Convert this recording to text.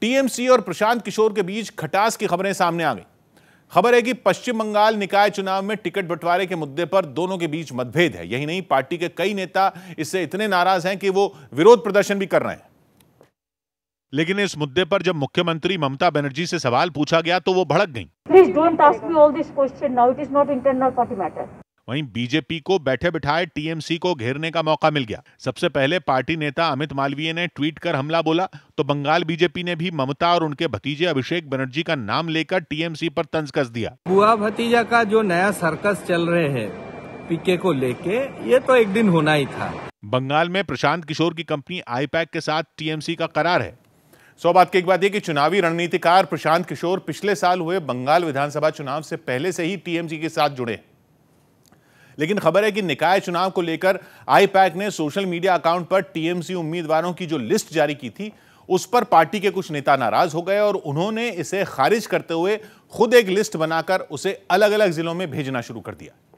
TMC और प्रशांत किशोर के बीच खटास की खबरें सामने आ गई खबर है कि पश्चिम बंगाल निकाय चुनाव में टिकट बंटवारे के मुद्दे पर दोनों के बीच मतभेद है यही नहीं पार्टी के कई नेता इससे इतने नाराज हैं कि वो विरोध प्रदर्शन भी कर रहे हैं लेकिन इस मुद्दे पर जब मुख्यमंत्री ममता बनर्जी से सवाल पूछा गया तो वो भड़क गई please don't ask me all this question now it is not internal party matter वहीं बीजेपी को बैठे बिठाए टीएमसी को घेरने का मौका मिल गया सबसे पहले पार्टी नेता अमित मालवीय ने ट्वीट कर हमला बोला तो बंगाल बीजेपी ने भी ममता और उनके भतीजे अभिषेक बनर्जी का नाम लेकर टीएमसी पर तंज कस दिया बुआ भतीजा का जो नया सर्कस चल रहे है पीके को लेके ये तो एक दिन होना ही था बंगाल में प्रशांत किशोर की कंपनी आईपैक के साथ टीएमसी का करार है सौ बात की एक बात यह कि चुनावी रणनीतिकार प्रशांत किशोर पिछले साल हुए बंगाल विधानसभा चुनाव से पहले से ही टीएमसी के साथ जुड़े हैं लेकिन खबर है कि निकाय चुनाव को लेकर आईपैक ने सोशल मीडिया अकाउंट पर टीएमसी उम्मीदवारों की जो लिस्ट जारी की थी उस पर पार्टी के कुछ नेता नाराज हो गए और उन्होंने इसे खारिज करते हुए खुद एक लिस्ट बनाकर उसे अलग अलग जिलों में भेजना शुरू कर दिया